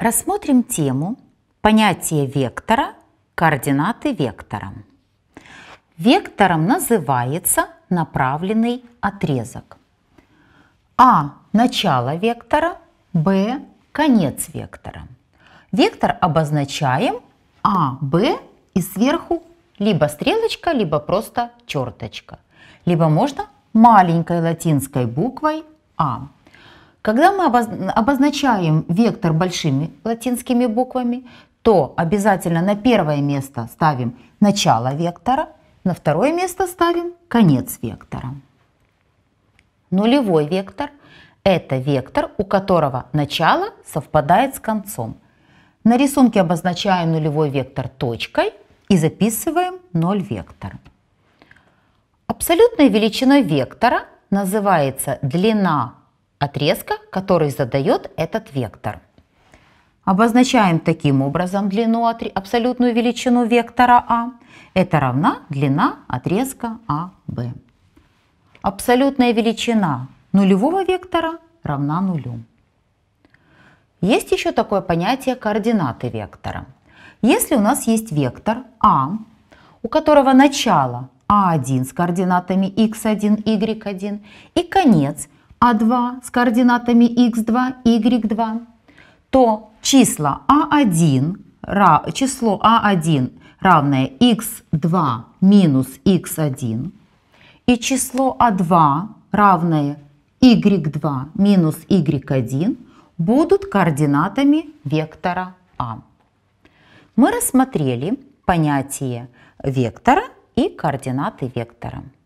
Рассмотрим тему понятие вектора, координаты вектора. Вектором называется направленный отрезок. А – начало вектора, Б – конец вектора. Вектор обозначаем А, Б и сверху либо стрелочка, либо просто черточка. Либо можно маленькой латинской буквой А. Когда мы обозначаем вектор большими латинскими буквами, то обязательно на первое место ставим начало вектора, на второе место ставим конец вектора. Нулевой вектор – это вектор, у которого начало совпадает с концом. На рисунке обозначаем нулевой вектор точкой и записываем 0 вектор. Абсолютной величиной вектора называется длина отрезка, который задает этот вектор. Обозначаем таким образом длину, абсолютную величину вектора А. Это равна длина отрезка АВ. Абсолютная величина нулевого вектора равна нулю. Есть еще такое понятие координаты вектора. Если у нас есть вектор А, у которого начало А1 с координатами x1, y1 и конец а2 с координатами x2, y2, то а число А1, число А1 равное x2 минус x1 и число А2 равное y2 минус y1 будут координатами вектора А. Мы рассмотрели понятие вектора и координаты вектора.